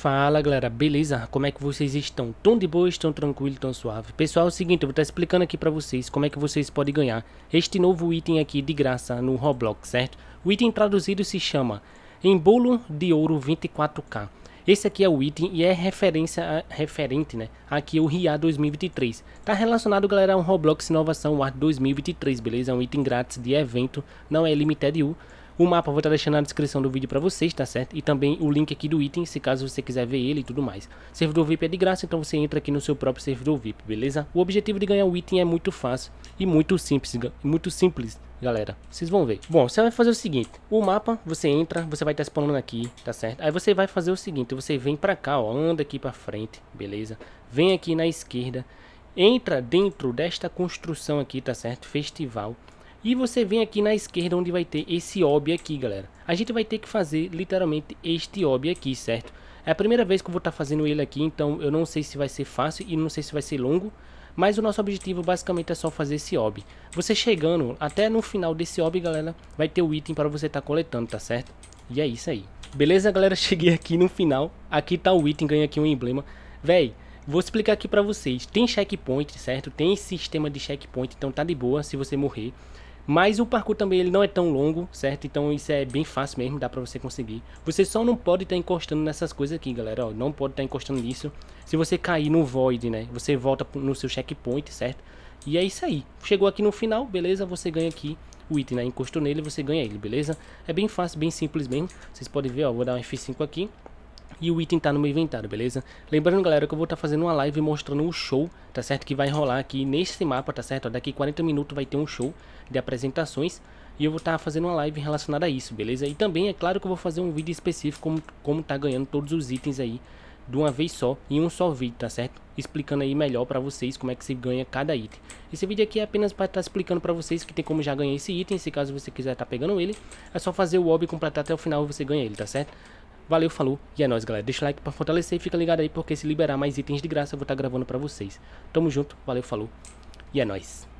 Fala galera, beleza? Como é que vocês estão? Tão de boa, tão tranquilo, tão suave? Pessoal, é o seguinte, eu vou estar tá explicando aqui pra vocês como é que vocês podem ganhar este novo item aqui de graça no Roblox, certo? O item traduzido se chama Embolo de Ouro 24K. Esse aqui é o item e é referência a, referente, né? Aqui o RIA 2023. Tá relacionado, galera, um Roblox Inovação Art 2023, beleza? É um item grátis de evento, não é Limited U. O mapa vou estar deixando na descrição do vídeo para vocês, tá certo? E também o link aqui do item, se caso você quiser ver ele e tudo mais. Servidor VIP é de graça, então você entra aqui no seu próprio servidor VIP, beleza? O objetivo de ganhar o item é muito fácil e muito simples, muito simples, galera. Vocês vão ver. Bom, você vai fazer o seguinte. O mapa, você entra, você vai estar spawnando aqui, tá certo? Aí você vai fazer o seguinte, você vem pra cá, ó, anda aqui pra frente, beleza? Vem aqui na esquerda, entra dentro desta construção aqui, tá certo? Festival. E você vem aqui na esquerda onde vai ter esse OB aqui, galera. A gente vai ter que fazer literalmente este OB aqui, certo? É a primeira vez que eu vou estar tá fazendo ele aqui, então eu não sei se vai ser fácil e não sei se vai ser longo. Mas o nosso objetivo basicamente é só fazer esse OB. Você chegando até no final desse OB, galera, vai ter o item para você estar tá coletando, tá certo? E é isso aí. Beleza, galera? Cheguei aqui no final. Aqui tá o item, ganhei aqui um emblema. Véi, vou explicar aqui pra vocês. Tem checkpoint, certo? Tem sistema de checkpoint, então tá de boa se você morrer. Mas o parkour também ele não é tão longo, certo? Então isso é bem fácil mesmo, dá pra você conseguir. Você só não pode estar tá encostando nessas coisas aqui, galera. Ó, não pode estar tá encostando nisso. Se você cair no void, né? Você volta no seu checkpoint, certo? E é isso aí. Chegou aqui no final, beleza? Você ganha aqui o item, né? Encostou nele, você ganha ele, beleza? É bem fácil, bem simples mesmo. Vocês podem ver, ó. Vou dar um F5 aqui e o item tá no meu inventário, beleza? Lembrando, galera, que eu vou estar tá fazendo uma live mostrando um show, tá certo? Que vai rolar aqui nesse mapa, tá certo? Daqui 40 minutos vai ter um show de apresentações e eu vou estar tá fazendo uma live relacionada a isso, beleza? E também, é claro que eu vou fazer um vídeo específico como, como tá ganhando todos os itens aí de uma vez só, em um só vídeo, tá certo? Explicando aí melhor para vocês como é que se ganha cada item. Esse vídeo aqui é apenas para estar tá explicando para vocês que tem como já ganhar esse item, se caso você quiser estar tá pegando ele, é só fazer o obby completar até o final e você ganha ele, tá certo? Valeu, falou e é nóis, galera. Deixa o like pra fortalecer e fica ligado aí porque se liberar mais itens de graça eu vou estar tá gravando pra vocês. Tamo junto, valeu, falou e é nóis.